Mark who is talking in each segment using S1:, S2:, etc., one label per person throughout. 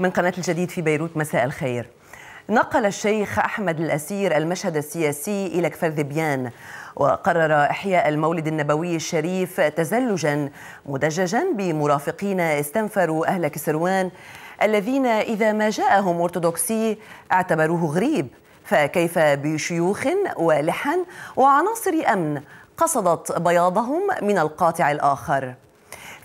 S1: من قناة الجديد في بيروت مساء الخير نقل الشيخ أحمد الأسير المشهد السياسي إلى كفر ذبيان وقرر إحياء المولد النبوي الشريف تزلجا مدججا بمرافقين استنفروا أهل كسروان الذين إذا ما جاءهم أرثوذكسي اعتبروه غريب فكيف بشيوخ ولحن وعناصر أمن قصدت بياضهم من القاطع الآخر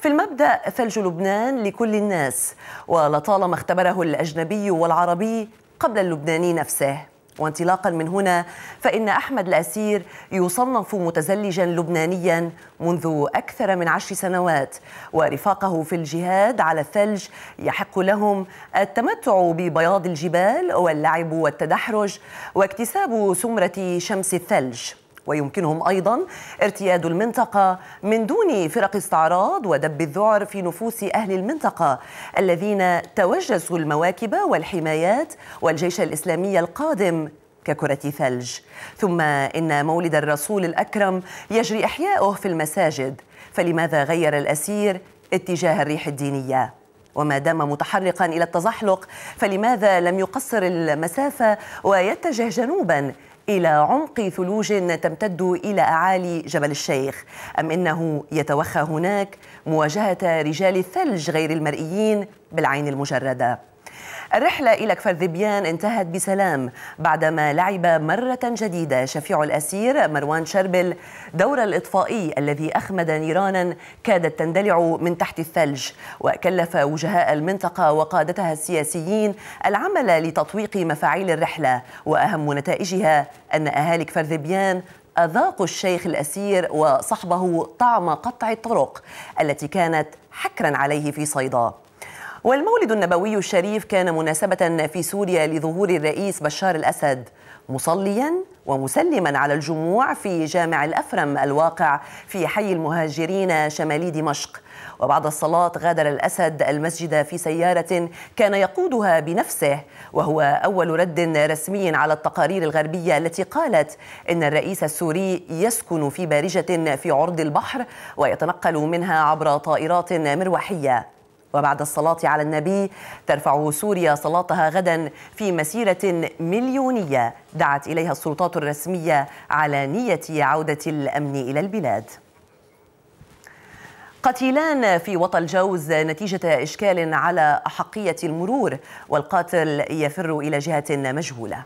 S1: في المبدا ثلج لبنان لكل الناس ولطالما اختبره الاجنبي والعربي قبل اللبناني نفسه وانطلاقا من هنا فإن أحمد الأسير يصنف متزلجا لبنانيا منذ أكثر من عشر سنوات ورفاقه في الجهاد على الثلج يحق لهم التمتع ببياض الجبال واللعب والتدحرج واكتساب سمرة شمس الثلج ويمكنهم أيضا ارتياد المنطقة من دون فرق استعراض ودب الذعر في نفوس أهل المنطقة الذين توجسوا المواكب والحمايات والجيش الإسلامي القادم ككرة ثلج ثم إن مولد الرسول الأكرم يجري إحياؤه في المساجد فلماذا غير الأسير اتجاه الريح الدينية وما دام متحرقا إلى التزحلق فلماذا لم يقصر المسافة ويتجه جنوبا إلى عمق ثلوج تمتد إلى أعالي جبل الشيخ أم إنه يتوخى هناك مواجهة رجال الثلج غير المرئيين بالعين المجرده الرحلة إلى كفر ذبيان انتهت بسلام بعدما لعب مرة جديدة شفيع الأسير مروان شربل دور الإطفائي الذي أخمد نيرانا كادت تندلع من تحت الثلج وكلف وجهاء المنطقة وقادتها السياسيين العمل لتطويق مفاعيل الرحلة وأهم نتائجها أن أهالي كفر ذبيان أذاقوا الشيخ الأسير وصحبه طعم قطع الطرق التي كانت حكرا عليه في صيدا والمولد النبوي الشريف كان مناسبة في سوريا لظهور الرئيس بشار الأسد مصليا ومسلما على الجموع في جامع الأفرم الواقع في حي المهاجرين شمالي دمشق وبعد الصلاة غادر الأسد المسجد في سيارة كان يقودها بنفسه وهو أول رد رسمي على التقارير الغربية التي قالت إن الرئيس السوري يسكن في بارجة في عرض البحر ويتنقل منها عبر طائرات مروحية وبعد الصلاة على النبي ترفع سوريا صلاتها غدا في مسيرة مليونية دعت إليها السلطات الرسمية على نية عودة الأمن إلى البلاد قتيلان في وطى الجوز نتيجة إشكال على أحقية المرور والقاتل يفر إلى جهة مجهولة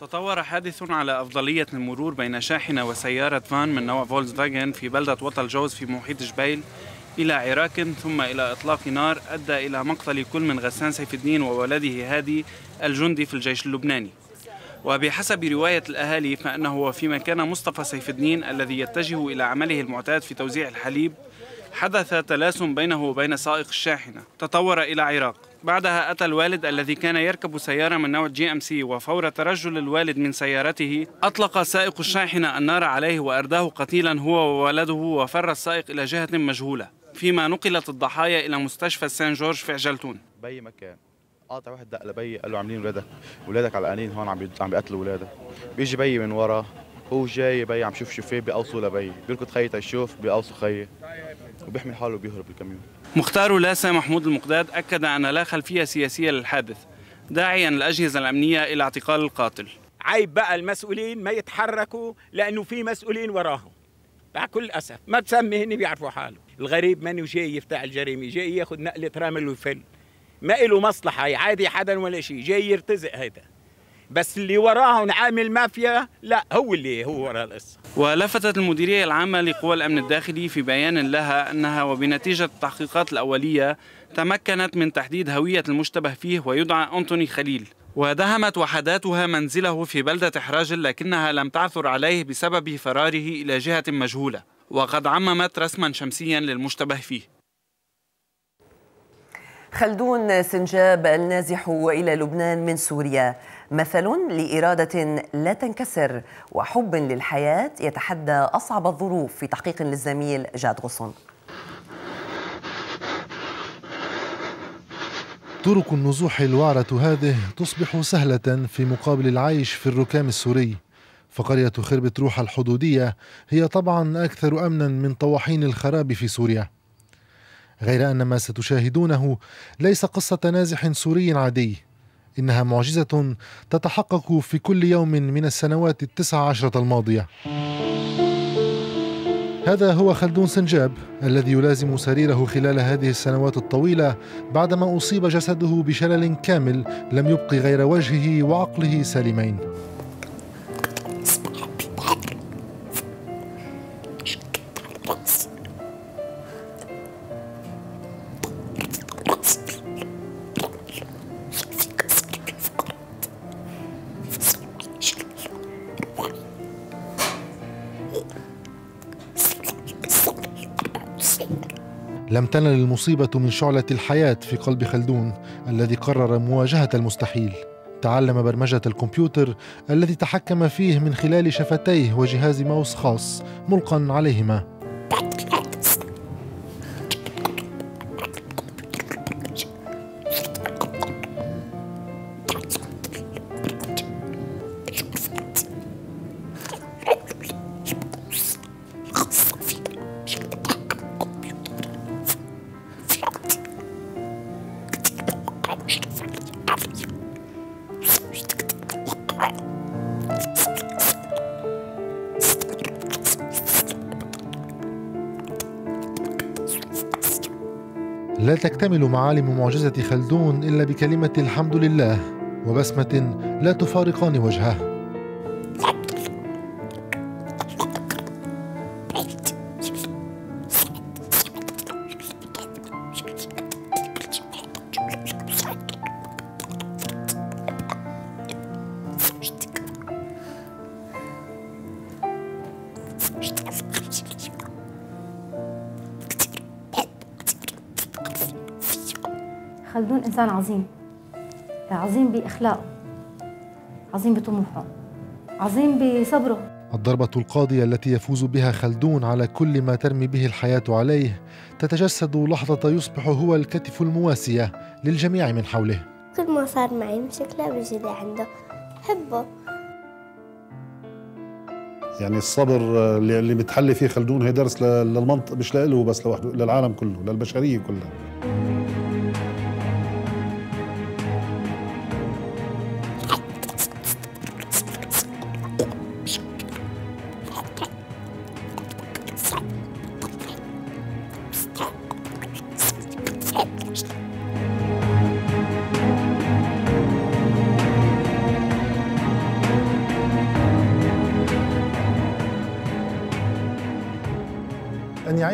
S2: تطور حادث على أفضلية المرور بين شاحنة وسيارة فان من نوع فولكس فاجن في بلدة وطى الجوز في محيط جبيل إلى عراك ثم إلى إطلاق نار أدى إلى مقتل كل من غسان سيف الدين وولده هادي الجندي في الجيش اللبناني وبحسب رواية الأهالي فأنه فيما كان مصطفى سيف الدين الذي يتجه إلى عمله المعتاد في توزيع الحليب حدث تلاسم بينه وبين سائق الشاحنة تطور إلى عراق بعدها أتى الوالد الذي كان يركب سيارة من نوع جي أم سي وفور ترجل الوالد من سيارته أطلق سائق الشاحنة النار عليه وأرداه قتيلا هو وولده وفر السائق إلى جهة مجهولة فيما نقلت الضحايا إلى مستشفى سان جورج في عجلتون
S3: بأي مكان قاطع واحد دق لبي قال له عاملين ولادك ولادك على قنين هون عم عم بيقتلوا ولادك بيجي بي من ورا هو جاي بي عم شوف شوفيه بيقوصوا لبي بيركض خيي تشوف بيقوصوا خيي وبيحمل حاله وبيهرب بالكميون
S2: مختار لاسا محمود المقداد أكد أن لا خلفية سياسية للحادث داعيا الأجهزة الأمنية إلى اعتقال القاتل
S4: عيب بقى المسؤولين ما يتحركوا لأنه في مسؤولين وراهم مع كل أسف ما بسمي هني بيعرفوا حالهم الغريب من جاي يفتح الجريمه جاي ياخذ نقله رمل ويفل ما له مصلحه يعادي حدا ولا شيء جاي يرتزق هيدا بس اللي وراهم عامل مافيا لا هو اللي هو وراء القصه
S2: ولفتت المديريه العامه لقوى الامن الداخلي في بيان لها انها وبنتيجه التحقيقات الاوليه تمكنت من تحديد هويه المشتبه فيه ويدعى انطوني خليل ودهمت وحداتها منزله في بلده حراج لكنها لم تعثر عليه بسبب فراره الى جهه مجهوله وقد عممت رسما شمسيا للمشتبه فيه
S5: خلدون
S1: سنجاب النازح إلى لبنان من سوريا مثل لإرادة لا تنكسر وحب للحياة يتحدى أصعب الظروف في تحقيق للزميل جاد غصن
S6: طرق النزوح الوعرة هذه تصبح سهلة في مقابل العيش في الركام السوري فقرية خربة روحة الحدودية هي طبعا أكثر أمنا من طواحين الخراب في سوريا غير أن ما ستشاهدونه ليس قصة نازح سوري عادي إنها معجزة تتحقق في كل يوم من السنوات التسع عشرة الماضية هذا هو خلدون سنجاب الذي يلازم سريره خلال هذه السنوات الطويلة بعدما أصيب جسده بشلل كامل لم يبقي غير وجهه وعقله سالمين تنل المصيبة من شعلة الحياة في قلب خلدون الذي قرر مواجهة المستحيل تعلم برمجة الكمبيوتر الذي تحكم فيه من خلال شفتيه وجهاز ماوس خاص ملقا عليهما لا تكتمل معالم معجزة خلدون إلا بكلمة الحمد لله وبسمة لا تفارقان وجهه
S7: إنسان عظيم عظيم بأخلاقه عظيم بطموحه عظيم بصبره
S6: الضربة القاضية التي يفوز بها خلدون على كل ما ترمي به الحياة عليه تتجسد لحظة يصبح هو الكتف المواسية للجميع من حوله
S8: كل ما صار معي مشكلة بيجي عنده حبه
S6: يعني الصبر اللي بتحلي فيه خلدون هي درس للمنطق مش لإله بس لوحده للعالم كله للبشرية كلها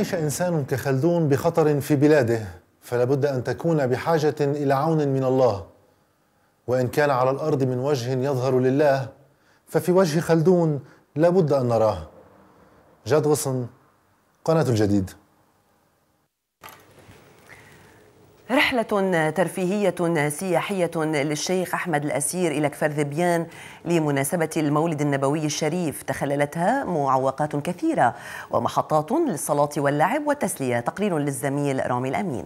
S6: عيش انسان كخلدون بخطر في بلاده فلا بد ان تكون بحاجه الى عون من الله وان كان على الارض من وجه يظهر لله ففي وجه خلدون لا بد ان نراه جاد غصن قناه الجديد
S1: رحلة ترفيهية سياحية للشيخ أحمد الأسير إلى كفر ذبيان لمناسبة المولد النبوي الشريف تخللتها معوقات كثيرة ومحطات للصلاة واللعب والتسلية تقرير للزميل رامي الأمين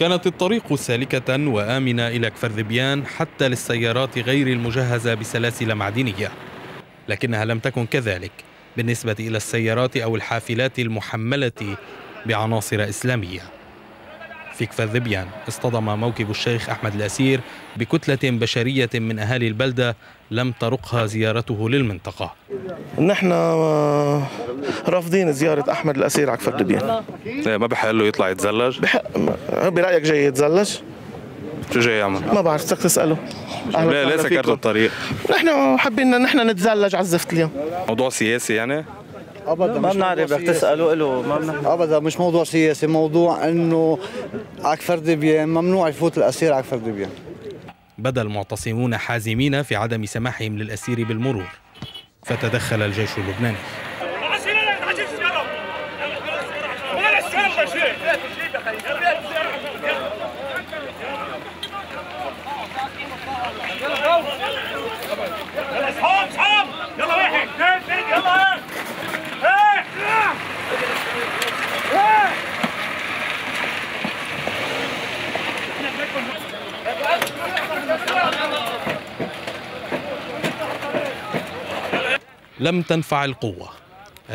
S3: كانت الطريق سالكة وآمنة إلى كفر ذبيان حتى للسيارات غير المجهزة بسلاسل معدنية لكنها لم تكن كذلك بالنسبة إلى السيارات أو الحافلات المحملة بعناصر إسلامية في كفر ذبيان اصطدم موكب الشيخ أحمد الأسير بكتلة بشرية من أهالي البلدة لم ترقها زيارته للمنطقة نحن آه، رافضين زيارة أحمد الأسير على كفر ذبيان طيب، ما بحق له يطلع يتزلج؟ بحق برأيك جاي يتزلج؟ شو جاي يعمل؟ ما بعرف بدك تساله ليه ليه سكرتوا الطريق؟ نحن حابين
S9: نحن نتزلج على الزفت اليوم
S3: موضوع سياسي يعني؟
S9: ابدا
S2: ما بنعرف بدك تساله
S9: له ما بنعرف ابدا مش موضوع سياسي موضوع انه عكفر دبيان ممنوع يفوت الاسير عكفر دبيان
S3: بدا المعتصمون حازمين في عدم سماحهم للاسير بالمرور فتدخل الجيش اللبناني لم تنفع القوة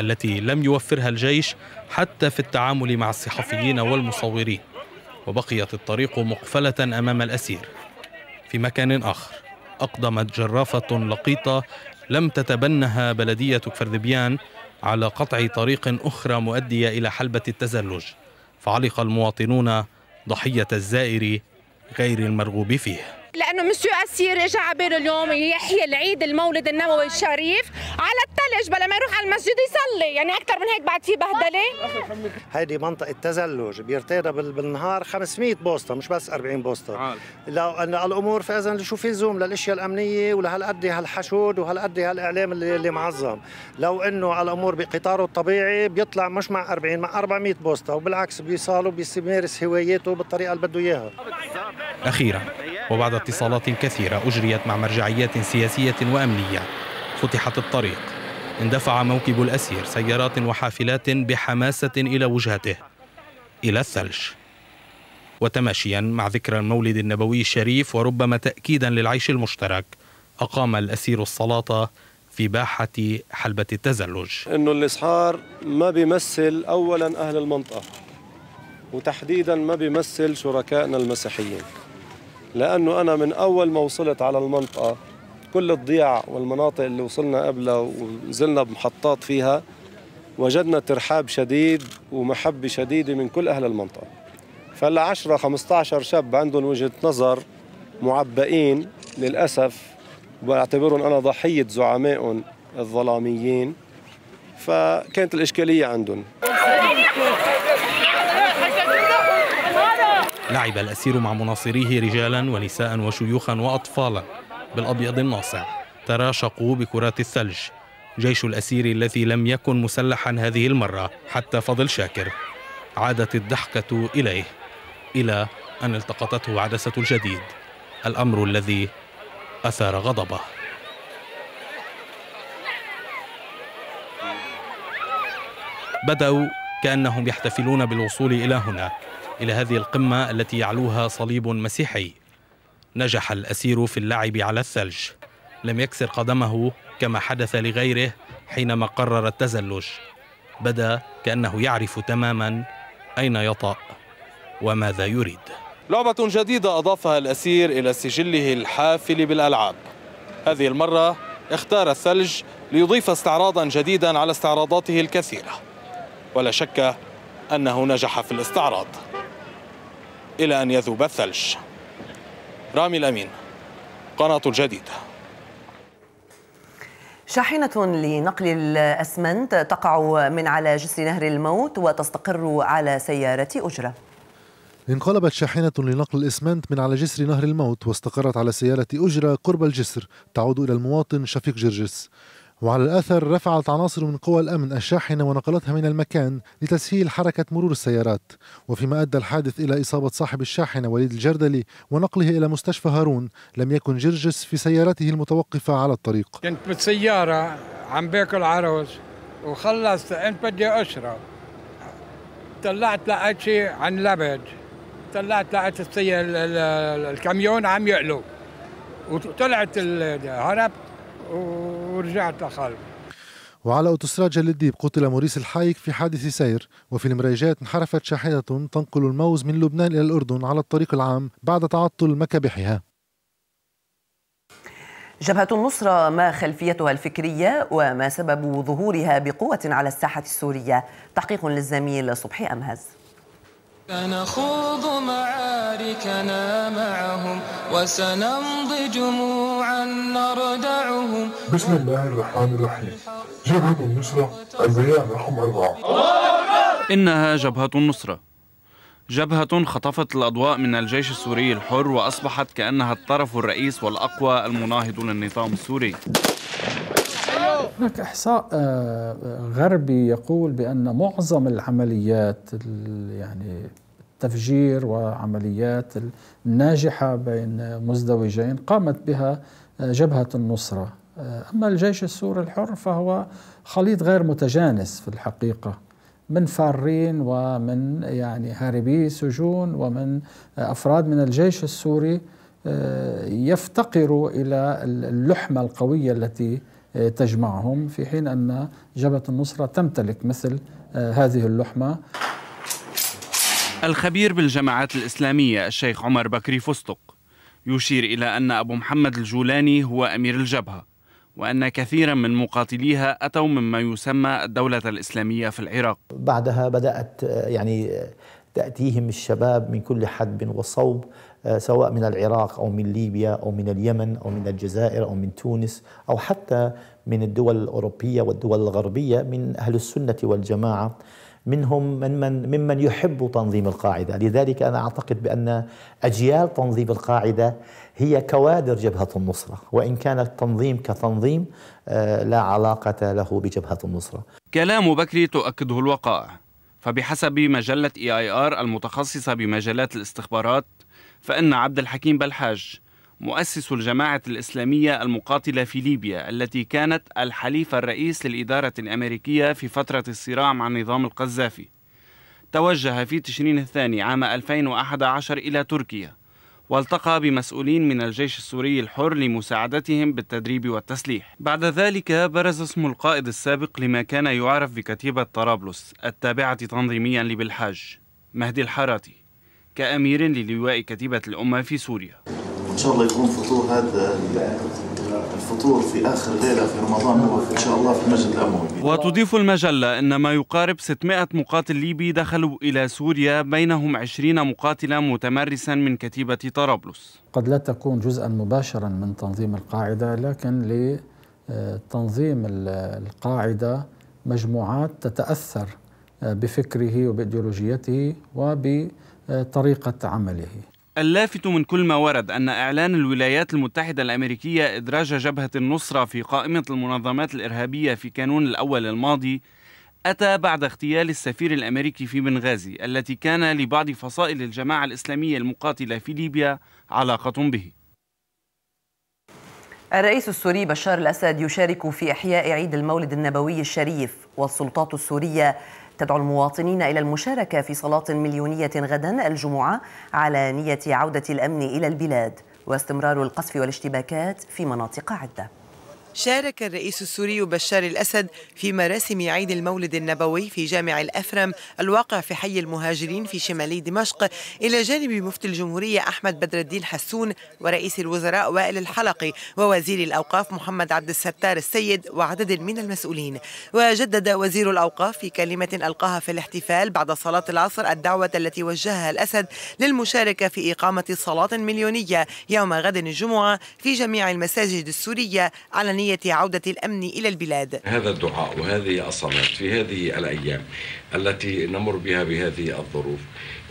S3: التي لم يوفرها الجيش حتى في التعامل مع الصحفيين والمصورين وبقيت الطريق مقفلة أمام الأسير في مكان آخر أقدمت جرافة لقيطة لم تتبنها بلدية كفرذبيان على قطع طريق أخرى مؤدية إلى حلبة التزلج فعلق المواطنون ضحية الزائر غير المرغوب فيه
S8: لانه مسيو اسير اجى على اليوم يحيي العيد المولد النبوي الشريف على ليش بلا ما يروح على المسجد يصلي يعني اكثر من هيك بعد في بهدله
S4: هيدي منطقه تزلج بيرتينا بالنهار 500 بوسطه مش بس 40 بوسطه لو ان الامور فاذا شو في زوم للاشياء الامنيه ولهالقد هالحشود وهالقد هالاعلام اللي, اللي معظم لو انه الامور بقطاره الطبيعي بيطلع مش مع 40 مع 400 بوسطه وبالعكس بيصالوا بيمارس هواياته بالطريقه اللي بده اياها
S3: اخيرا وبعد اتصالات كثيره اجريت مع مرجعيات سياسيه وامنيه فتحت الطريق اندفع موكب الأسير سيارات وحافلات بحماسة إلى وجهته إلى الثلج وتماشيا مع ذكرى المولد النبوي الشريف وربما تأكيدا للعيش المشترك أقام الأسير الصلاة في باحة حلبة التزلج
S10: إنه الإسحار ما بيمثل أولا أهل المنطقة وتحديدا ما بيمثل شركائنا المسيحيين لأنه أنا من أول ما وصلت على المنطقة كل الضياع والمناطق اللي وصلنا قبلها ونزلنا بمحطات فيها وجدنا ترحاب شديد ومحبة شديدة من كل أهل المنطقة فهلا 10 15 شاب عندهم وجهة نظر معبئين للأسف بعتبرهم أنا ضحية زعمائهم الظلاميين فكانت الإشكالية عندهم
S3: لعب الأسير مع مناصريه رجالا ونساء وشيوخا وأطفالا بالأبيض الناصع تراشقوا بكرات الثلج جيش الأسير الذي لم يكن مسلحا هذه المرة حتى فضل شاكر عادت الضحكة إليه إلى أن التقطته عدسة الجديد الأمر الذي أثار غضبه بدأوا كأنهم يحتفلون بالوصول إلى هنا إلى هذه القمة التي يعلوها صليب مسيحي نجح الأسير في اللعب على الثلج لم يكسر قدمه كما حدث لغيره حينما قرر التزلج بدا كأنه يعرف تماما أين يطأ وماذا يريد لعبة جديدة أضافها الأسير إلى سجله الحافل بالألعاب هذه المرة اختار الثلج ليضيف استعراضا جديدا على استعراضاته الكثيرة ولا شك أنه نجح في الاستعراض إلى أن يذوب الثلج رامي الأمين قناة الجديدة
S1: شاحنة لنقل الأسمنت تقع من على جسر نهر الموت وتستقر على سيارة أجرة
S6: انقلبت شاحنة لنقل الإسمنت من على جسر نهر الموت واستقرت على سيارة أجرة قرب الجسر تعود إلى المواطن شفيق جرجس وعلى الأثر رفعت عناصر من قوى الأمن الشاحنة ونقلتها من المكان لتسهيل حركة مرور السيارات وفيما أدى الحادث إلى إصابة صاحب الشاحنة وليد الجردلي ونقله إلى مستشفى هارون لم يكن جرجس في سيارته المتوقفة على الطريق
S10: كنت بالسيارة عم باكل عروس وخلصت أنت بدي أشرب طلعت لقيت شيء عن لبج طلعت لقيت السيارة الكاميون عم يقلب وطلعت هربت ورجعت لخالف
S6: وعلى أوتوستراد جل الديب قتل موريس الحايك في حادث سير وفي المريجات انحرفت شاحنة تنقل الموز من لبنان إلى الأردن على الطريق العام بعد تعطل مكابحها
S1: جبهة النصرة ما خلفيتها الفكرية وما سبب ظهورها بقوة على الساحة السورية تحقيق للزميل صبحي أمهز
S10: سنخوض معاركنا
S5: معهم وسنمضي جموعا نردعهم
S6: بسم الله الرحمن الرحيم جبهة النصرة البيان رقم أربعة
S2: إنها جبهة النصرة جبهة خطفت الأضواء من الجيش السوري الحر وأصبحت كأنها الطرف الرئيس والأقوى المناهض للنظام السوري
S10: هناك إحصاء آه، آه، غربي يقول بأن معظم العمليات يعني التفجير وعمليات الناجحة بين مزدوجين قامت بها جبهة النصرة أما الجيش السوري الحر فهو خليط غير متجانس في الحقيقة من فارين ومن يعني هاربي سجون ومن أفراد من الجيش السوري آه، يفتقروا إلى اللحمة القوية التي آه، تجمعهم في حين أن جبهة النصرة تمتلك مثل آه، هذه اللحمة
S2: الخبير بالجماعات الإسلامية الشيخ عمر بكري فستق يشير إلى أن أبو محمد الجولاني هو أمير الجبهة وأن كثيرا من مقاتليها أتوا مما يسمى الدولة الإسلامية في العراق
S4: بعدها بدأت يعني تأتيهم الشباب من كل حدب وصوب آه، سواء من العراق أو من ليبيا أو من اليمن أو من الجزائر أو من تونس أو حتى من الدول الأوروبية والدول الغربية من أهل السنة والجماعة منهم من من ممن يحب تنظيم القاعده، لذلك انا اعتقد بان اجيال تنظيم القاعده هي كوادر جبهه النصره، وان كان التنظيم كتنظيم آه، لا علاقه له بجبهه النصره.
S2: كلام بكري تؤكده الوقائع، فبحسب مجله اي اي ار المتخصصه بمجالات الاستخبارات فان عبد الحكيم بلحاج مؤسس الجماعة الإسلامية المقاتلة في ليبيا التي كانت الحليف الرئيس للإدارة الأمريكية في فترة الصراع مع نظام القذافي توجه في تشرين الثاني عام 2011 إلى تركيا والتقى بمسؤولين من الجيش السوري الحر لمساعدتهم بالتدريب والتسليح بعد ذلك برز اسم القائد السابق لما كان يعرف بكتيبة طرابلس التابعة تنظيميا لبالحاج مهدي الحراتي كأمير للواء كتيبة الأمة في
S6: سوريا شاء الله يكون فطور هذا الفطور في آخر ليلة في
S10: رمضان هو إن شاء الله في المسجد الأموي
S2: وتضيف المجلة أن ما يقارب 600 مقاتل ليبي دخلوا إلى سوريا بينهم 20 مقاتلا متمرسا من كتيبة طرابلس
S10: قد لا تكون جزءا مباشرا من تنظيم القاعدة لكن لتنظيم القاعدة مجموعات تتأثر آه، بفكره وبإيديولوجيته وبطريقة عمله
S2: اللافت من كل ما ورد أن إعلان الولايات المتحدة الأمريكية إدراج جبهة النصرة في قائمة المنظمات الإرهابية في كانون الأول الماضي أتى بعد اغتيال السفير الأمريكي في بنغازي التي كان لبعض فصائل الجماعة الإسلامية المقاتلة في ليبيا علاقة به
S1: الرئيس السوري بشار الأسد يشارك في إحياء عيد المولد النبوي الشريف والسلطات السورية تدعو المواطنين إلى المشاركة في صلاة مليونية غدا الجمعة على نية عودة الأمن إلى البلاد واستمرار القصف والاشتباكات في مناطق عدة
S5: شارك الرئيس السوري بشار الأسد في مراسم عيد المولد النبوي في جامع الأفرم الواقع في حي المهاجرين في شمالي دمشق إلى جانب مفتي الجمهورية أحمد بدر الدين حسون ورئيس الوزراء وائل الحلقي ووزير الأوقاف محمد عبد الستار السيد وعدد من المسؤولين وجدد وزير الأوقاف في كلمة ألقاها في الاحتفال بعد صلاة العصر الدعوة التي وجهها الأسد للمشاركة في إقامة صلاة مليونية يوم غد الجمعة في جميع المساجد السورية على إمكانية عودة الأمن إلى البلاد
S10: هذا الدعاء وهذه الصلاة في هذه الأيام التي نمر
S5: بها بهذه الظروف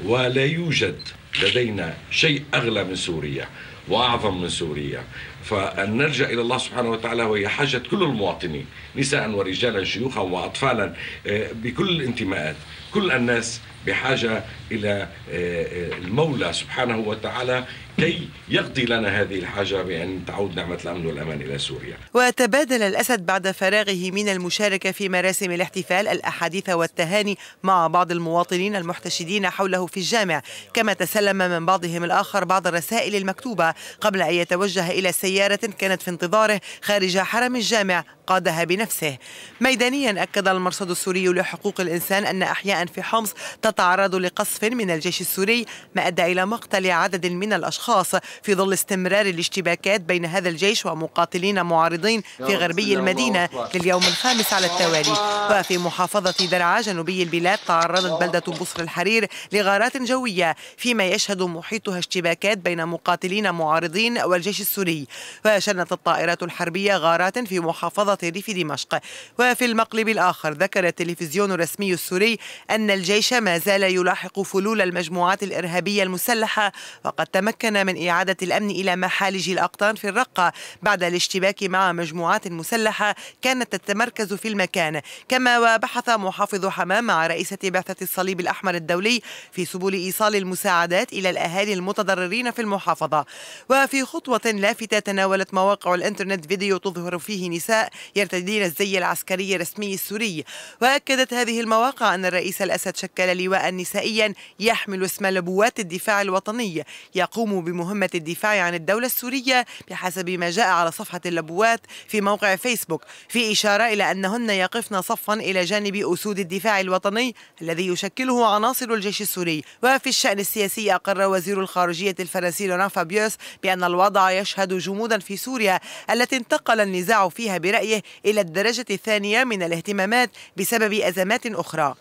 S5: ولا يوجد لدينا شيء أغلى من
S3: سوريا واعظم من سوريا فان نلجا الى الله سبحانه وتعالى وهي حاجه كل المواطنين نساء ورجالا شيوخا واطفالا آه، بكل الانتماءات كل الناس بحاجه إلى آه، آه، المولى سبحانه وتعالى كي يقضي لنا هذه الحاجة بأن تعود نعمة الأمن والأمان إلى سوريا
S5: وتبادل الأسد بعد فراغه من المشاركة في مراسم الاحتفال الأحاديث والتهاني مع بعض المواطنين المحتشدين حوله في الجامع كما تسلم من بعضهم الآخر بعض الرسائل المكتوبة قبل أن يتوجه إلى سيارة كانت في انتظاره خارج حرم الجامع قادها بنفسه ميدانيا أكد المرصد السوري لحقوق الإنسان أن أحياء في حمص تتعرض لقصف قصف من الجيش السوري ما أدى إلى مقتل عدد من الأشخاص في ظل استمرار الاشتباكات بين هذا الجيش ومقاتلين معارضين في غربي المدينة لليوم الخامس على التوالي وفي محافظة درعا جنوبي البلاد تعرضت بلدة بصر الحرير لغارات جوية فيما يشهد محيطها اشتباكات بين مقاتلين معارضين والجيش السوري وشنت الطائرات الحربية غارات في محافظة ريف دمشق وفي المقلب الآخر ذكر التلفزيون الرسمي السوري أن الجيش ما زال يلاحق فلول المجموعات الإرهابية المسلحة وقد تمكن من إعادة الأمن إلى محالج الأقطان في الرقة بعد الاشتباك مع مجموعات مسلحة كانت تتمركز في المكان كما وبحث محافظ حماه مع رئيسة بعثة الصليب الأحمر الدولي في سبل إيصال المساعدات إلى الأهالي المتضررين في المحافظة وفي خطوة لافتة تناولت مواقع الإنترنت فيديو تظهر فيه نساء يرتدين الزي العسكري الرسمي السوري وأكدت هذه المواقع أن الرئيس الأسد شكل لواء نسائيا يحمل اسم لبوات الدفاع الوطني يقوم بمهمة الدفاع عن الدولة السورية بحسب ما جاء على صفحة اللبوات في موقع فيسبوك في إشارة إلى أنهن يقفن صفا إلى جانب أسود الدفاع الوطني الذي يشكله عناصر الجيش السوري وفي الشأن السياسي أقر وزير الخارجية الفرنسي لونان فابيوس بأن الوضع يشهد جمودا في سوريا التي انتقل النزاع فيها برأيه إلى الدرجة الثانية من الاهتمامات بسبب أزمات أخرى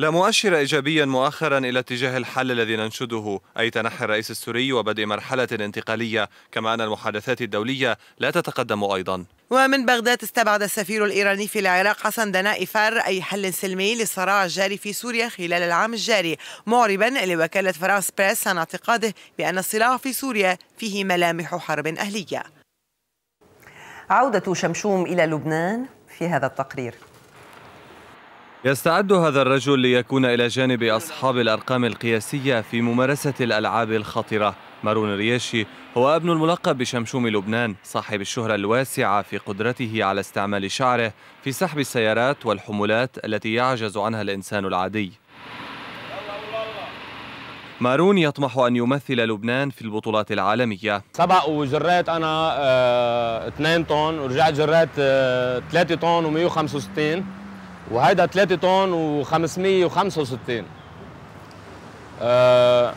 S9: لا مؤشر إيجابيا مؤخرا إلى اتجاه الحل الذي ننشده أي تنحي الرئيس السوري وبدء مرحلة انتقالية كما أن المحادثات الدولية لا تتقدم أيضا
S5: ومن بغداد استبعد السفير الإيراني في العراق حسن دناء فار أي حل سلمي للصراع الجاري في سوريا خلال العام الجاري معربا لوكالة فرانس بريس عن اعتقاده بأن الصراع في سوريا فيه ملامح حرب أهلية
S1: عودة شمشوم إلى لبنان في هذا التقرير
S9: يستعد هذا الرجل ليكون إلى جانب أصحاب الأرقام القياسية في ممارسة الألعاب الخطرة مارون رياشي هو ابن الملقب بشمشوم لبنان صاحب الشهرة الواسعة في قدرته على استعمال شعره في سحب السيارات والحمولات التي يعجز عنها الإنسان العادي مارون يطمح أن يمثل لبنان في البطولات العالمية
S3: سبق وجريت أنا 2 آه، طن ورجعت جريت 3 آه، طن و165 وهيدا 3 طن و565 آه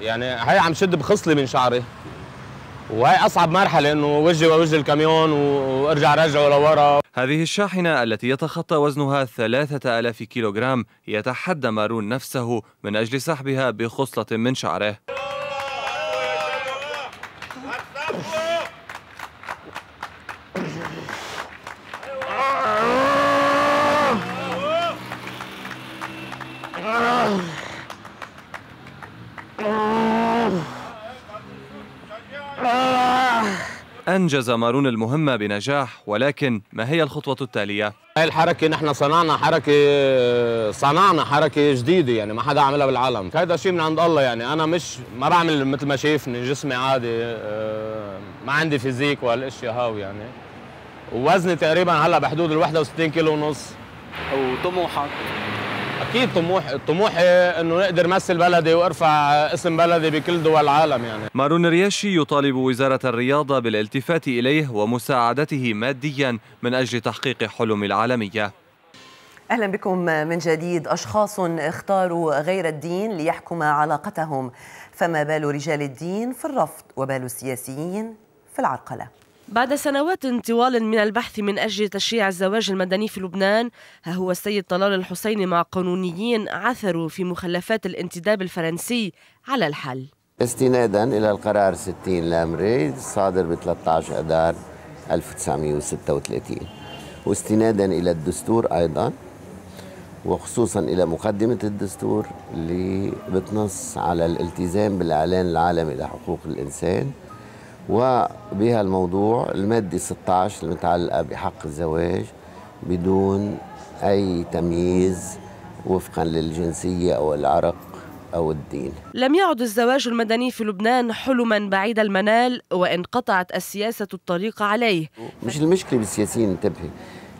S3: يعني هي عم شد بخصلي من شعري وهي اصعب مرحله انه وجهي ووجه الكاميون وارجع
S10: رجعه لورا
S9: هذه الشاحنه التي يتخطى وزنها 3000 كيلوغرام يتحدى مارون نفسه من اجل سحبها بخصله من شعره أنجز مارون المهمة بنجاح ولكن ما هي الخطوة التالية؟
S3: هاي الحركة نحن صنعنا حركة صنعنا حركة جديدة يعني ما حدا عملها بالعالم هذا شيء من عند الله يعني أنا مش ما بعمل مثل ما شايفني جسمي عادي آه، ما عندي فيزيك وهالأشياء هاو يعني ووزني تقريبا هلا بحدود ال 61 كيلو ونص وطموحك اكيد طموح طموحي انه نقدر مثل بلدي وارفع اسم بلدي بكل دول العالم يعني
S9: مارون رياشي يطالب وزاره الرياضه بالالتفات اليه ومساعدته ماديا من اجل تحقيق حلم العالميه
S1: اهلا بكم من جديد اشخاص اختاروا غير الدين ليحكم علاقتهم فما بال رجال الدين في الرفض وبال السياسيين في العرقله
S8: بعد سنوات طوال من البحث من أجل تشريع الزواج المدني في لبنان ها هو السيد طلال الحسيني مع قانونيين عثروا في مخلفات الانتداب الفرنسي على الحل
S4: استنادا إلى القرار 60 لامري صادر ب 13 أذار 1936 واستنادا إلى الدستور أيضا وخصوصا إلى مقدمة الدستور اللي بتنص على الالتزام بالإعلان العالمي لحقوق الإنسان وبها الموضوع المادة 16 المتعلقة بحق الزواج بدون أي تمييز وفقا للجنسية أو العرق أو الدين
S8: لم يعد الزواج المدني في لبنان حلما بعيد المنال وإن قطعت السياسة الطريق عليه
S4: مش المشكلة بالسياسيين انتبهي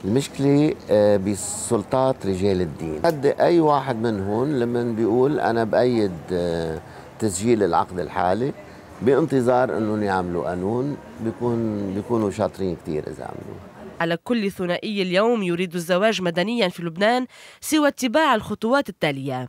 S4: المشكلة آه، بسلطات رجال الدين قد أي واحد منهم لما بيقول أنا بأيد آه، تسجيل العقد الحالي بانتظار انهم يعملوا قانون بيكون بيكونوا شاطرين كثير اذا عملوه
S8: على كل ثنائي اليوم يريد الزواج مدنيا في لبنان سوى اتباع الخطوات التالية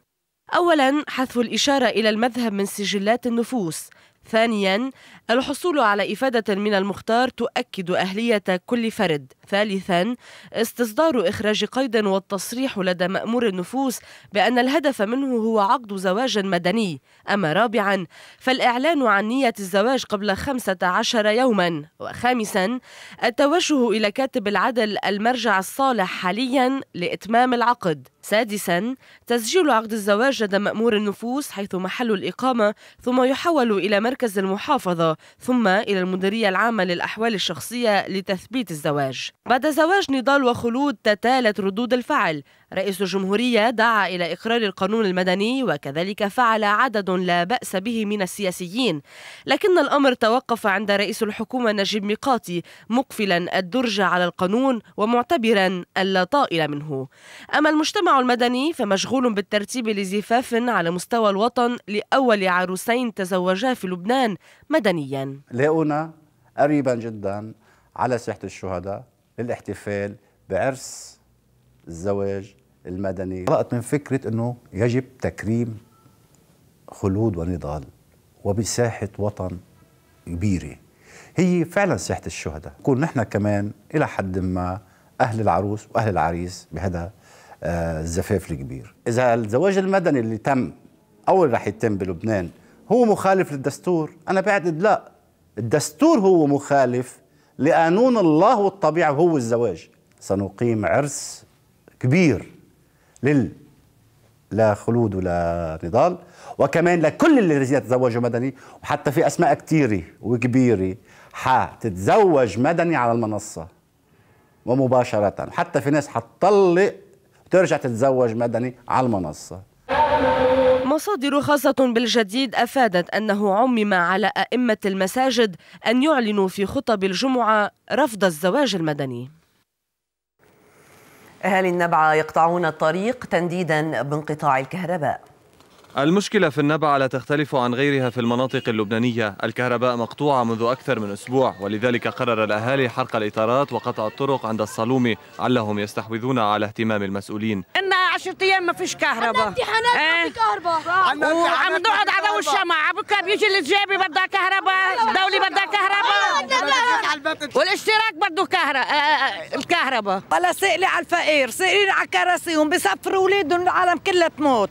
S8: أولا حذف الإشارة إلى المذهب من سجلات النفوس ثانيا الحصول على إفادة من المختار تؤكد أهلية كل فرد ثالثا استصدار إخراج قيد والتصريح لدى مأمور النفوس بأن الهدف منه هو عقد زواج مدني أما رابعا فالإعلان عن نية الزواج قبل 15 يوما وخامسا التوجه إلى كاتب العدل المرجع الصالح حاليا لإتمام العقد سادسا تسجيل عقد الزواج لدى مأمور النفوس حيث محل الإقامة ثم يحول إلى مركز المحافظة ثم إلى المديرية العامة للأحوال الشخصية لتثبيت الزواج بعد زواج نضال وخلود تتالت ردود الفعل رئيس الجمهورية دعا إلى إقرار القانون المدني وكذلك فعل عدد لا بأس به من السياسيين لكن الأمر توقف عند رئيس الحكومة نجيب ميقاتي مقفلا الدرج على القانون ومعتبرا ألا طائل منه أما المجتمع المدني فمشغول بالترتيب لزفاف على مستوى الوطن لأول عروسين تزوجا في لبنان مدنيا
S4: لاقونا قريبا جدا على ساحة الشهداء للاحتفال بعرس الزواج المدني طلقت من فكرة أنه يجب تكريم خلود ونضال وبساحة وطن كبيرة هي فعلا ساحة الشهداء نكون نحن كمان إلى حد ما أهل العروس وأهل العريس بهذا آه، الزفاف الكبير إذا الزواج المدني اللي تم أو اللي رح يتم بلبنان هو مخالف للدستور أنا بعتقد لا الدستور هو مخالف لقانون الله والطبيعة هو الزواج سنقيم عرس كبير لل لا خلود ولا نضال وكمان لكل الذين يتزوجوا مدني وحتى في أسماء كتيرة وكبيرة حتتزوج مدني على المنصة ومباشرة حتى في ناس حتطلق ترجع تتزوج مدني على المنصة
S8: مصادر خاصة بالجديد أفادت أنه عمم على أئمة المساجد أن يعلنوا في خطب الجمعة رفض الزواج المدني أهالي النبعة يقطعون الطريق تنديدا بانقطاع
S1: الكهرباء
S9: المشكلة في النبع لا تختلف عن غيرها في المناطق اللبنانية الكهرباء مقطوعة منذ أكثر من أسبوع ولذلك قرر الأهالي حرق الإطارات وقطع الطرق عند الصالومي علهم يستحوذون على اهتمام المسؤولين
S2: إن 10 أيام ما فيش كهرباء امتحانات ما في إيه؟ كهرباء وعم نقعد على الشمع الشمعة بكرة بيجي الجابي بدها
S8: كهرباء الدولة بدها كهرباء
S5: والاشتراك بده كهرباء آه، الكهرباء والله سئلي على الفقير سئلي على كراسيهم بسفروا أولادهم العالم كلها
S11: تموت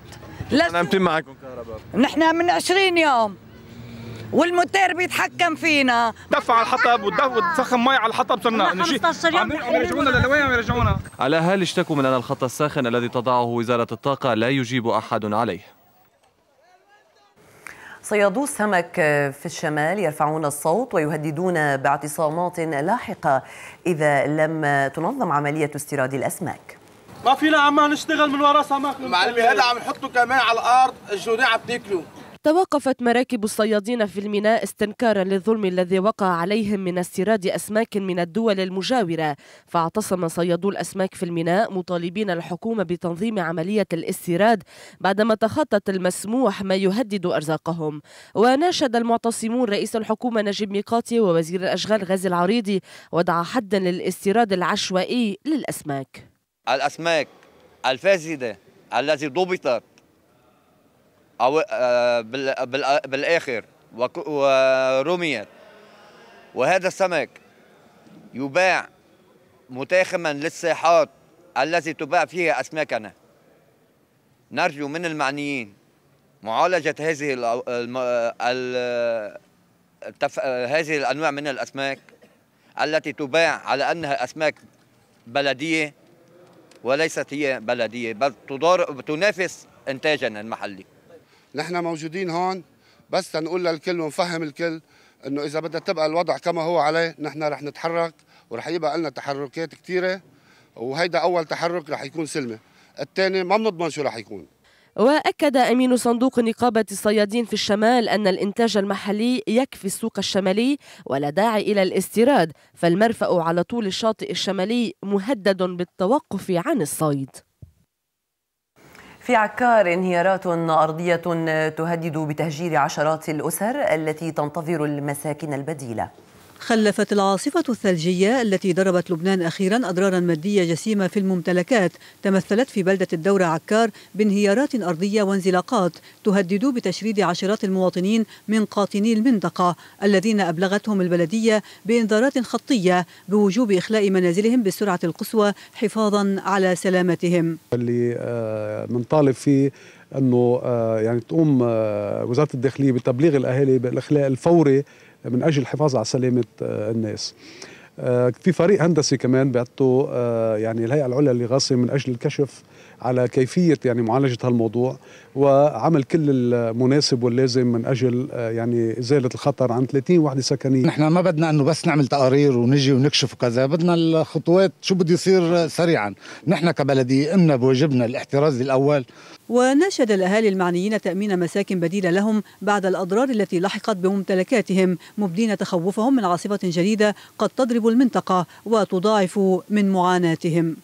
S11: نامتين معكم كهرباء نحن من 20 يوم
S3: والموتير بيتحكم فينا دفع على الحطب وتسخن مي على الحطب صرنا عم يرجعونا لوين عم
S9: يرجعونا هل اشتكوا من ان الخط الساخن الذي تضعه وزاره الطاقه لا يجيب احد عليه
S1: صيادو السمك في الشمال يرفعون الصوت ويهددون باعتصامات لاحقه اذا لم تنظم عمليه استيراد الاسماك
S3: ما فينا عم نشتغل من ورا سماخنا معلمي هذا
S8: عم
S10: نحطه كمان على الارض الجنيه عم تاكلوا
S8: توقفت مراكب الصيادين في الميناء استنكارا للظلم الذي وقع عليهم من استيراد أسماك من الدول المجاورة فاعتصم صيادو الأسماك في الميناء مطالبين الحكومة بتنظيم عملية الاستيراد بعدما تخطت المسموح ما يهدد أرزاقهم وناشد المعتصمون رئيس الحكومة نجيب ميقاتي ووزير الأشغال غازي العريضي وضع حدا للاستيراد العشوائي للأسماك
S9: الأسماك الفاسدة التي ضبطت أو آه، بالآخر ورميت وهذا السمك يباع متاخما للساحات التي تباع فيها أسماكنا نرجو من المعنيين معالجة هذه هذه الأنواع من الأسماك التي تباع على أنها أسماك بلدية وليست هي بلديه بل تضار تنافس انتاجنا المحلي
S6: نحن موجودين هون بس نقول للكل ونفهم الكل انه اذا بدها تبقى الوضع كما هو عليه نحن رح نتحرك ورح يبقى لنا تحركات كثيره وهيدا اول تحرك رح يكون سلمي الثاني ما بنضمن شو رح يكون
S8: وأكد أمين صندوق نقابة الصيادين في الشمال أن الإنتاج المحلي يكفي السوق الشمالي ولا داعي إلى الاستيراد فالمرفأ على طول الشاطئ الشمالي مهدد بالتوقف عن الصيد في
S1: عكار انهيارات أرضية تهدد بتهجير عشرات الأسر التي تنتظر
S11: المساكن البديلة خلفت العاصفة الثلجية التي ضربت لبنان أخيرا أضرارا مادية جسيمة في الممتلكات تمثلت في بلدة الدورة عكار بانهيارات أرضية وانزلاقات تهدد بتشريد عشرات المواطنين من قاطني المنطقة الذين أبلغتهم البلدية بإنذارات خطية بوجوب إخلاء منازلهم بالسرعة القصوى حفاظا على سلامتهم
S10: اللي بنطالب آه، فيه أنه آه، يعني تقوم آه، وزارة الداخلية بتبليغ الأهالي بالإخلاء الفوري من اجل الحفاظ على سلامه آه، الناس آه، في فريق هندسي كمان بعته آه، يعني الهيئه العليا للغاصه من اجل الكشف على كيفيه يعني معالجه هالموضوع وعمل كل المناسب واللازم من اجل آه، يعني ازاله الخطر عن 30 وحده سكنيه نحن ما بدنا انه بس نعمل تقارير ونجي ونكشف وكذا بدنا الخطوات
S6: شو بده يصير سريعا نحن كبلديه امنا بواجبنا الاحتراز الاول
S11: وناشد الاهالي المعنيين تامين مساكن بديله لهم بعد الاضرار التي لحقت بممتلكاتهم مبدين تخوفهم من عاصفه جديده قد تضرب المنطقه وتضاعف من معاناتهم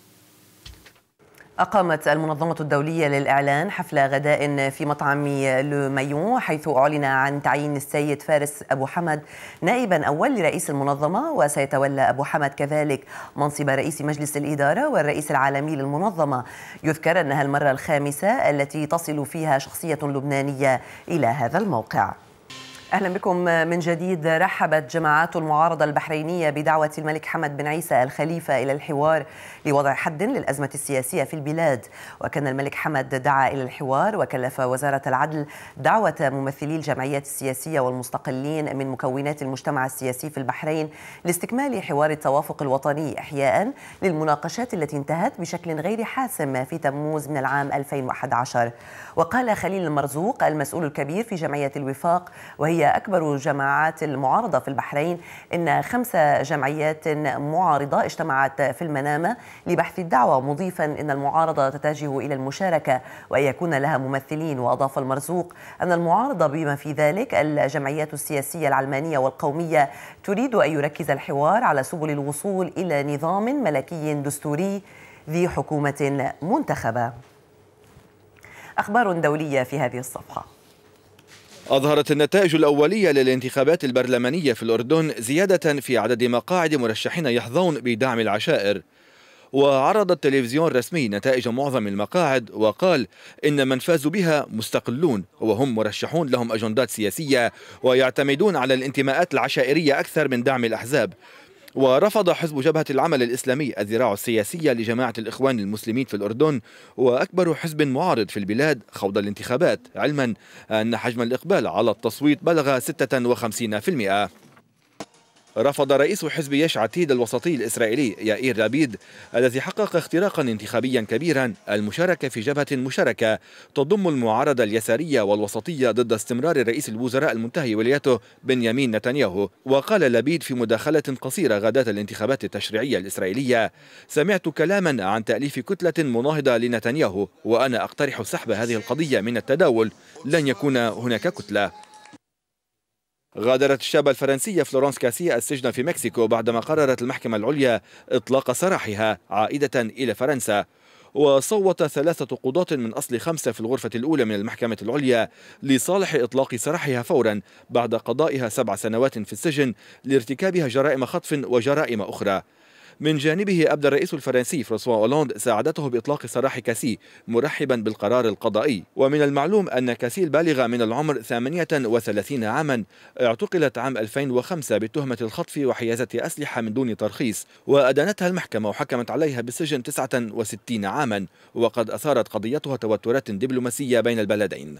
S11: أقامت المنظمة الدولية للإعلان
S1: حفل غداء في مطعم لو مايون حيث أعلن عن تعيين السيد فارس أبو حمد نائبا أول لرئيس المنظمة وسيتولى أبو حمد كذلك منصب رئيس مجلس الإدارة والرئيس العالمي للمنظمة يذكر أنها المرة الخامسة التي تصل فيها شخصية لبنانية إلى هذا الموقع اهلا بكم من جديد رحبت جماعات المعارضه البحرينيه بدعوه الملك حمد بن عيسى الخليفه الى الحوار لوضع حد للأزمة السياسية في البلاد وكان الملك حمد دعا إلى الحوار وكلف وزارة العدل دعوة ممثلي الجمعيات السياسية والمستقلين من مكونات المجتمع السياسي في البحرين لاستكمال حوار التوافق الوطني إحياء للمناقشات التي انتهت بشكل غير حاسم في تموز من العام 2011 وقال خليل المرزوق المسؤول الكبير في جمعية الوفاق وهي أكبر جماعات المعارضة في البحرين إن خمس جمعيات معارضة اجتمعت في المنامة لبحث الدعوة مضيفا أن المعارضة تتجه إلى المشاركة وأن يكون لها ممثلين وأضاف المرزوق أن المعارضة بما في ذلك الجمعيات السياسية العلمانية والقومية تريد أن يركز الحوار على سبل الوصول إلى نظام ملكي دستوري ذي حكومة منتخبة أخبار دولية في هذه الصفحة
S7: أظهرت النتائج الأولية للانتخابات البرلمانية في الأردن زيادة في عدد مقاعد مرشحين يحظون بدعم العشائر وعرض التلفزيون الرسمي نتائج معظم المقاعد وقال إن من فازوا بها مستقلون وهم مرشحون لهم أجندات سياسية ويعتمدون على الانتماءات العشائرية أكثر من دعم الأحزاب ورفض حزب جبهة العمل الإسلامي الذراع السياسية لجماعة الإخوان المسلمين في الأردن وأكبر حزب معارض في البلاد خوض الانتخابات علما أن حجم الإقبال على التصويت بلغ 56% رفض رئيس حزب يش عتيد الوسطي الإسرائيلي يائير لابيد الذي حقق اختراقا انتخابيا كبيرا المشاركة في جبهة مشاركة تضم المعارضة اليسارية والوسطية ضد استمرار رئيس الوزراء المنتهي ولايته بنيامين نتنياهو وقال لابيد في مداخلة قصيرة غداة الانتخابات التشريعية الإسرائيلية سمعت كلاما عن تأليف كتلة مناهضة لنتنياهو وأنا أقترح سحب هذه القضية من التداول لن يكون هناك كتلة غادرت الشابة الفرنسية فلورانس كاسية السجن في مكسيكو بعدما قررت المحكمة العليا إطلاق سراحها عائدة إلى فرنسا وصوت ثلاثة قضاة من أصل خمسة في الغرفة الأولى من المحكمة العليا لصالح إطلاق سراحها فورا بعد قضائها سبع سنوات في السجن لارتكابها جرائم خطف وجرائم أخرى من جانبه أبدى الرئيس الفرنسي فرانسوا أولاند ساعدته بإطلاق سراح كاسي مرحبا بالقرار القضائي ومن المعلوم أن كاسي البالغة من العمر 38 عاما اعتقلت عام 2005 بتهمة الخطف وحيازة أسلحة من دون ترخيص وأدانتها المحكمة وحكمت عليها بالسجن 69 عاما وقد أثارت قضيتها توترات دبلوماسية بين البلدين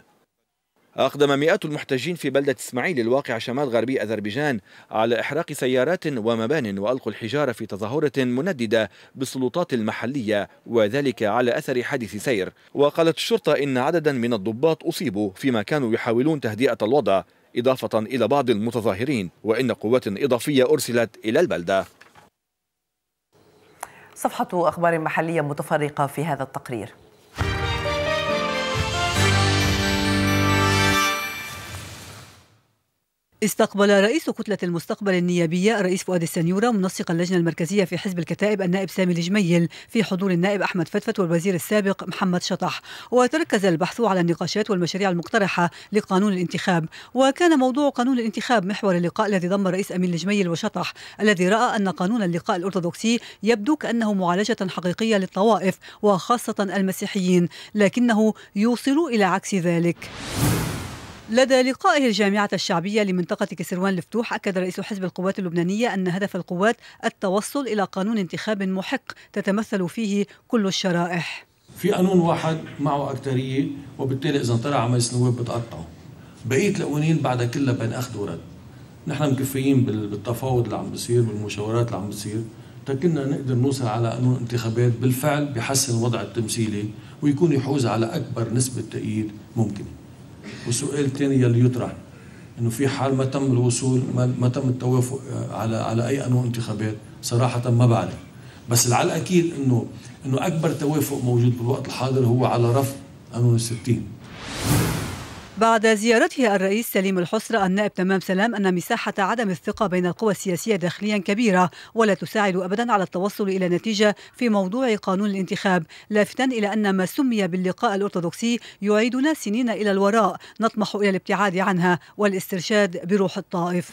S7: أقدم مئات المحتجين في بلدة إسماعيل الواقعة شمال غربي أذربيجان على إحراق سيارات ومبان وألقوا الحجارة في تظاهرة منددة بالسلطات المحلية وذلك على أثر حادث سير وقالت الشرطة إن عددا من الضباط أصيبوا فيما كانوا يحاولون تهدئة الوضع إضافة إلى بعض المتظاهرين وإن قوات إضافية أرسلت إلى البلدة
S1: صفحة أخبار محلية متفرقة في هذا التقرير
S11: استقبل رئيس كتلة المستقبل النيابية الرئيس فؤاد السنيورة منسق اللجنة المركزية في حزب الكتائب النائب سامي الجميل في حضور النائب أحمد فتفت والوزير السابق محمد شطح وتركز البحث على النقاشات والمشاريع المقترحة لقانون الانتخاب وكان موضوع قانون الانتخاب محور اللقاء الذي ضم الرئيس أمين الجميل وشطح الذي رأى أن قانون اللقاء الأرثوذكسي يبدو كأنه معالجة حقيقية للطوائف وخاصة المسيحيين لكنه يوصل إلى عكس ذلك لدى لقائه الجامعة الشعبية لمنطقة كسروان الفتوح أكد رئيس حزب القوات اللبنانية أن هدف القوات التوصل إلى قانون انتخاب محق تتمثل فيه كل الشرائح
S10: في قانون واحد معه أكترية
S9: وبالتالي إذا طلع مجلس النواب بتقطعه بقية القوانين بعدها كلها بين أخذ ورد
S10: نحن مكفيين بالتفاوض اللي عم بيصير بالمشاورات اللي عم بصير تكنا نقدر نوصل على قانون انتخابات بالفعل بحسن الوضع التمثيلي ويكون يحوز على أكبر نسبة
S9: تأييد ممكنه وسؤال ثاني يلي يطرح انه في حال ما تم الوصول ما, ما تم التوافق آه، على على اي انواع انتخابات صراحه ما بعرف بس على الاكيد انه انه اكبر توافق موجود بالوقت الحاضر هو على رفض قانون الستين
S11: بعد زيارته الرئيس سليم الحسرة النائب تمام سلام أن مساحة عدم الثقة بين القوى السياسية داخليا كبيرة ولا تساعد أبدا على التوصل إلى نتيجة في موضوع قانون الانتخاب لافتا إلى أن ما سمي باللقاء الأرثوذكسي يعيدنا سنين إلى الوراء نطمح إلى الابتعاد عنها والاسترشاد بروح الطائف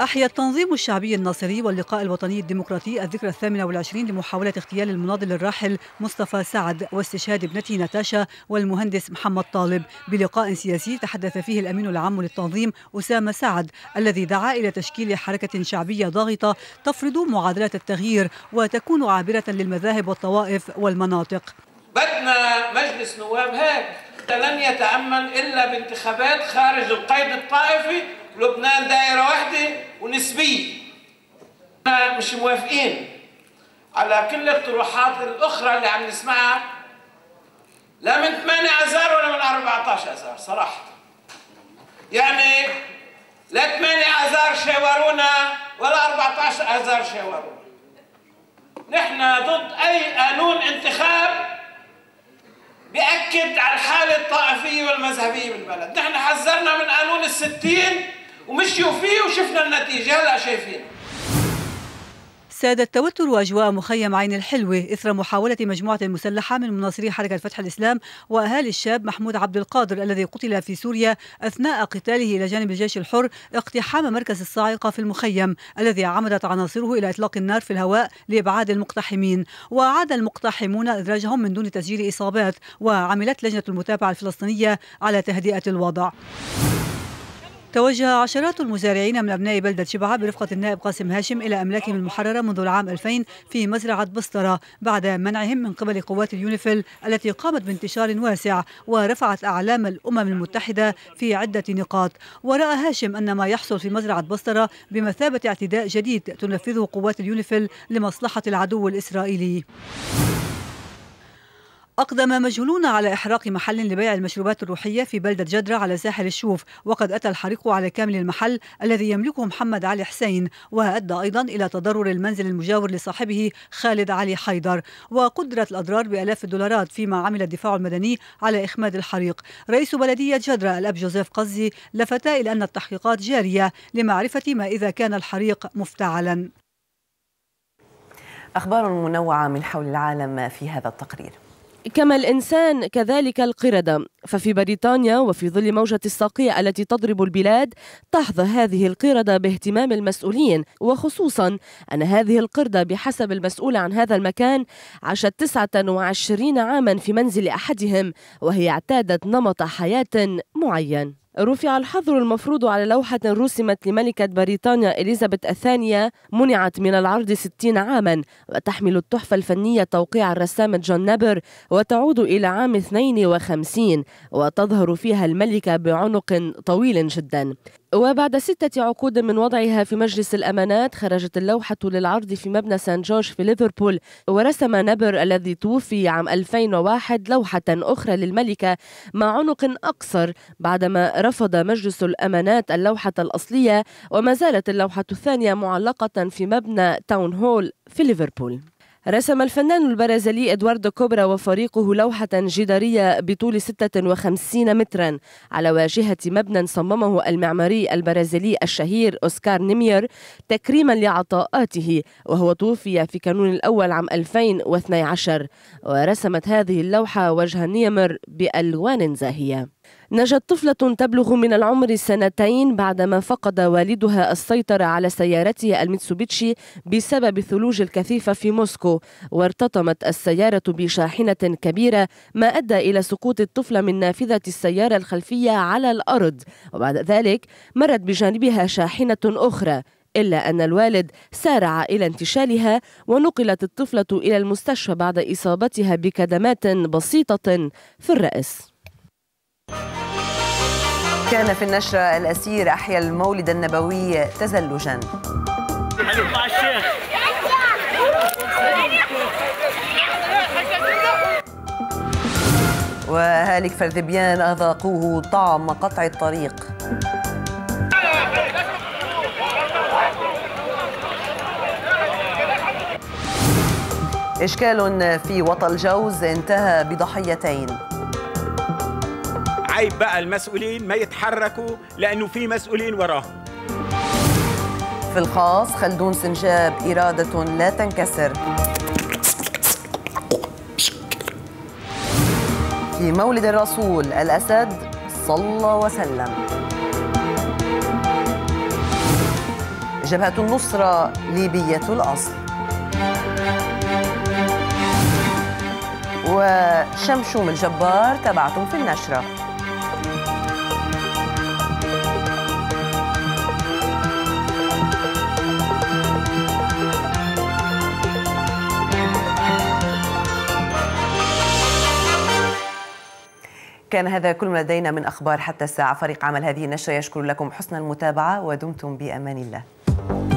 S11: أحيا التنظيم الشعبي الناصري واللقاء الوطني الديمقراطي الذكرى الثامنة والعشرين لمحاولة اغتيال المناضل الراحل مصطفى سعد واستشهاد ابنته ناتاشا والمهندس محمد طالب بلقاء سياسي تحدث فيه الأمين العام للتنظيم أسامة سعد الذي دعا إلى تشكيل حركة شعبية ضاغطة تفرض معادلات التغيير وتكون عابرة للمذاهب والطوائف والمناطق
S10: بدنا مجلس نواب هيك لن يتأمل إلا بانتخابات خارج القيد الطائفي لبنان دائرة واحدة ونسبية مش موافقين على كل الطروحات الأخرى اللي عم نسمعها لا من 8 آذار ولا من 14 آذار صراحة يعني لا 8 آذار شاورونا ولا 14 آذار شاورونا نحن ضد أي قانون انتخاب بأكد على الحالة الطائفية والمذهبية بالبلد نحن حذرنا من قانون الستين ومشيوا فيه وشفنا النتيجه هلا شايفين
S11: ساد التوتر واجواء مخيم عين الحلوة إثر محاولة مجموعة مسلحة من مناصري حركة فتح الإسلام وأهالي الشاب محمود عبد القادر الذي قتل في سوريا أثناء قتاله إلى جانب الجيش الحر اقتحام مركز الصاعقة في المخيم الذي عمدت عناصره إلى إطلاق النار في الهواء لإبعاد المقتحمين وعاد المقتحمون إدراجهم من دون تسجيل إصابات وعملت لجنة المتابعة الفلسطينية على تهدئة الوضع توجه عشرات المزارعين من أبناء بلدة شبعة برفقة النائب قاسم هاشم إلى أملاكهم المحررة منذ العام 2000 في مزرعة بسطرة بعد منعهم من قبل قوات اليونيفيل التي قامت بانتشار واسع ورفعت أعلام الأمم المتحدة في عدة نقاط ورأى هاشم أن ما يحصل في مزرعة بسطرة بمثابة اعتداء جديد تنفذه قوات اليونيفيل لمصلحة العدو الإسرائيلي أقدم مجهولون على إحراق محل لبيع المشروبات الروحية في بلدة جدرة على ساحل الشوف وقد أتى الحريق على كامل المحل الذي يملكه محمد علي حسين وأدى أيضا إلى تضرر المنزل المجاور لصاحبه خالد علي حيدر وقدرت الأضرار بألاف الدولارات فيما عمل الدفاع المدني على إخماد الحريق رئيس بلدية جدرة الأب جوزيف قزي لفت إلى أن التحقيقات جارية لمعرفة ما إذا كان الحريق مفتعلا
S1: أخبار
S8: منوعة من حول العالم في هذا التقرير كما الإنسان كذلك القردة ففي بريطانيا وفي ظل موجة الساقيه التي تضرب البلاد تحظى هذه القردة باهتمام المسؤولين وخصوصا أن هذه القردة بحسب المسؤول عن هذا المكان عاشت 29 عاما في منزل أحدهم وهي اعتادت نمط حياة معين رفع الحظر المفروض على لوحة رسمت لملكة بريطانيا إليزابيث الثانية منعت من العرض 60 عاما وتحمل التحفة الفنية توقيع الرسام جون نابر وتعود إلى عام 52 وتظهر فيها الملكة بعنق طويل جدا وبعد ستة عقود من وضعها في مجلس الأمانات خرجت اللوحة للعرض في مبنى سان جورج في ليفربول ورسم نبر الذي توفي عام 2001 لوحة أخرى للملكة مع عنق أقصر بعدما رفض مجلس الأمانات اللوحة الأصلية وما زالت اللوحة الثانية معلقة في مبنى تاون هول في ليفربول رسم الفنان البرازيلي ادواردو كوبرا وفريقه لوحة جدارية بطول 56 مترا على واجهة مبنى صممه المعماري البرازيلي الشهير أوسكار نيمير تكريما لعطاءاته وهو توفي في كانون الأول عام 2012 ورسمت هذه اللوحة وجه نيمر بألوان زاهية نجت طفلة تبلغ من العمر سنتين بعدما فقد والدها السيطرة على سيارته الميتسوبيتشي بسبب الثلوج الكثيفة في موسكو وارتطمت السيارة بشاحنة كبيرة ما أدى إلى سقوط الطفلة من نافذة السيارة الخلفية على الأرض وبعد ذلك مرت بجانبها شاحنة أخرى إلا أن الوالد سارع إلى انتشالها ونقلت الطفلة إلى المستشفى بعد إصابتها بكدمات بسيطة في الرأس
S1: كان في النشرة الأسير أحيا المولد النبوي تزلجا وهالك فرذبيان أذاقوه طعم قطع الطريق إشكال في وطى الجوز انتهى بضحيتين
S4: عيب بقى المسؤولين ما يتحركوا لأنه في مسؤولين وراهم
S1: في الخاص خلدون سنجاب إرادة لا تنكسر في مولد الرسول الأسد صلى وسلم جبهة النصرة ليبية الأصل وشمشوم الجبار تبعتم في النشره كان هذا كل ما لدينا من أخبار حتى الساعة فريق عمل هذه النشرة يشكر لكم حسن المتابعة ودمتم بأمان الله